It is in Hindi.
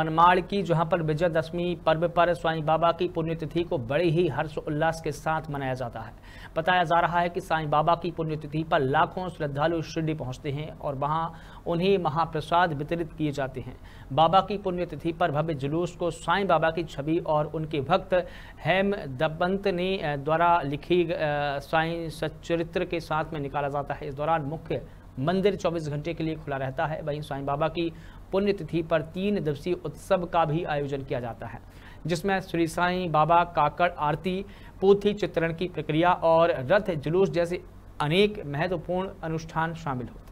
मनमाड़ की जहां पर विजयदशमी पर्व पर साईं बाबा की पुण्यतिथि को बड़े ही हर्ष उल्लास के साथ मनाया जाता है बताया जा रहा है कि साईं बाबा की पुण्यतिथि पर लाखों श्रद्धालु शिरडी पहुंचते हैं और वहां उन्हें महाप्रसाद वितरित किए जाते हैं बाबा की पुण्यतिथि पर भव्य जुलूस को साईं बाबा की छवि और उनके भक्त हेम दबंत ने द्वारा लिखी साईं सच्चरित्र के साथ में निकाला जाता है इस दौरान मुख्य मंदिर 24 घंटे के लिए खुला रहता है वहीं साईं बाबा की पुण्यतिथि पर तीन दिवसीय उत्सव का भी आयोजन किया जाता है जिसमें श्री साईं बाबा काकड़ आरती पोथी चित्रण की प्रक्रिया और रथ जुलूस जैसे अनेक महत्वपूर्ण अनुष्ठान शामिल होते हैं